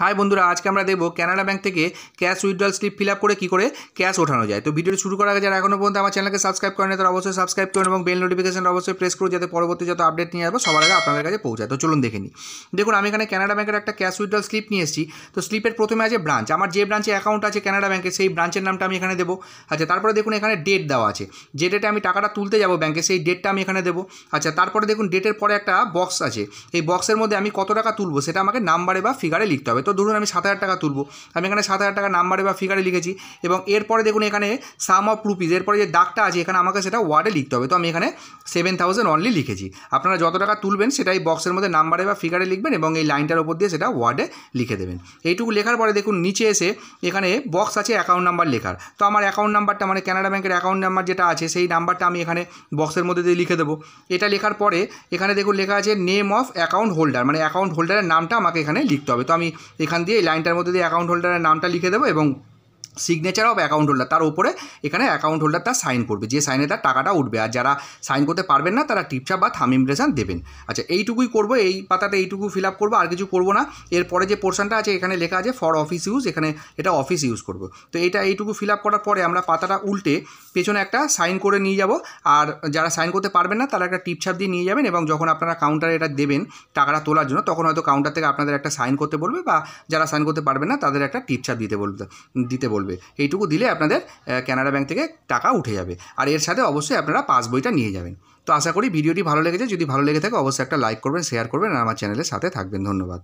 high বন্ধুরা আজকে আমরা দেখব ক্যানাডা ব্যাংক থেকে cash withdrawal slip fill up করে কী করে ক্যাশ ওঠানো যায় তো ভিডিওটি শুরু করা আগে যারা এখনও পর্যন্ত আমার চ্যানেলকে সাবস্ক্রাইব করেন তারা অবশ্যই সাবস্ক্রাইব করুন এবং বেল নোটিফিকেশন অবশ্যই প্রেস করুন যাতে পরবর্তী যত আপডেট নিয়ে আসবো সবার আগে আপনাদের কাছে পৌঁছায় তো চলুন দেখে নিই দেখুন আমি এখানে ক্যানাডা ব্যাংকের একটা ক্যাশ উইথড্রল স্লিপ নিয়ে এসেছি তো স্লিপের প্রথমে আছে ব্রাঞ্চ আমার যে ব্রাঞ্চে অ্যাকাউন্ট আছে ক্যানাডা ব্যাংকে সেই ব্রাঞ্চের নামটা আমি এখানে দেবো আচ্ছা তারপরে দেখুন এখানে ডেট দেওয়া আছে যে ডেটে আমি টাকাটা তুলতে যাবো ব্যাংকে সেই ডেটটা আমি এখানে দেবো আচ্ছা তারপরে দেখুন ডেটের পরে একটা বক্স আছে এই বক্সের মধ্যে আমি কত টাকা তুলবো সেটা আমাকে নাম্বারে বা ফিগারে লিখতে হবে তো ধরুন আমি সাত হাজার টাকা তুলবো আমি এখানে সাত হাজার টাকা নাম্বারে বা ফিগারে লিখেছি এবং এরপরে দেখুন এখানে সাম অফ রুপিস এরপরে যে ডাকটা আছে এখানে আমাকে সেটা ওয়ার্ডে লিখতে হবে তো আমি এখানে সেভেন থাউজেন্ড অনলি লিখেছি আপনারা যত টাকা তুলবেন সেটাই বক্সের মধ্যে নাম্বারে বা ফিগারে লিখবেন এবং এই লাইনটার ওপর দিয়ে সেটা ওয়ার্ডে লিখে দেবেন এইটুকু লেখার পরে দেখুন নিচে এসে এখানে বক্স আছে অ্যাকাউন্ট নাম্বার লেখার তো আমার অ্যাকাউন্ট নাম্বারটা মানে ক্যানাডা ব্যাংকের অ্যাকাউন্ট নাম্বার যেটা আছে সেই নাম্বারটা আমি এখানে বক্সের মধ্যে দিয়ে লিখে দেবো এটা লেখার পরে এখানে দেখুন লেখা আছে নেম অফ অ্যাকাউন্ট হোল্ডার মানে অ্যাকাউন্ট হোল্ডারের নামটা আমাকে এখানে লিখতে হবে তো আমি এখান দিয়ে এই লাইনটার মধ্যে দিয়ে অ্যাকাউন্ট হোল্ডারের নামটা লিখে দেবো এবং সিগনেচার অফ অ্যাকাউন্ট হোল্ডার তার উপরে এখানে অ্যাকাউন্ট হোল্ডার তার সাইন করবে যে সাইনে তার টাকাটা উঠবে আর যারা সাইন করতে পারবেন না তারা টিপচাপ বা থাম ইমপ্রেশন দেবেন আচ্ছা এইটুকুই করবো এই পাতাতে এইটুকু ফিল আপ করবো আর কিছু করবো না এরপরে যে পোর্শনটা আছে এখানে লেখা আছে ফর অফিস ইউজ এখানে এটা অফিস ইউজ করব তো এটা এইটুকু ফিল আপ করার পরে আমরা পাতাটা উল্টে পেছনে একটা সাইন করে নিয়ে যাব আর যারা সাইন করতে পারবেন না তারা একটা টিপছাপ দিয়ে নিয়ে যাবেন এবং যখন আপনারা কাউন্টারে এটা দেবেন টাকাটা তোলার জন্য তখন হয়তো কাউন্টার থেকে আপনাদের একটা সাইন করতে বলবে বা যারা সাইন করতে পারবেন না তাদের একটা টিপছাপ দিতে বলবে দিতে বলবে বলবে এইটুকু দিলে আপনাদের ক্যানাডা ব্যাংক থেকে টাকা উঠে যাবে আর এর সাথে অবশ্যই আপনারা পাস বইটা নিয়ে যাবেন তো আশা করি ভিডিওটি ভালো লেগেছে যদি ভালো লেগে থাকে অবশ্যই একটা লাইক করবেন শেয়ার করবেন আর আমার চ্যানেলের সাথে থাকবেন ধন্যবাদ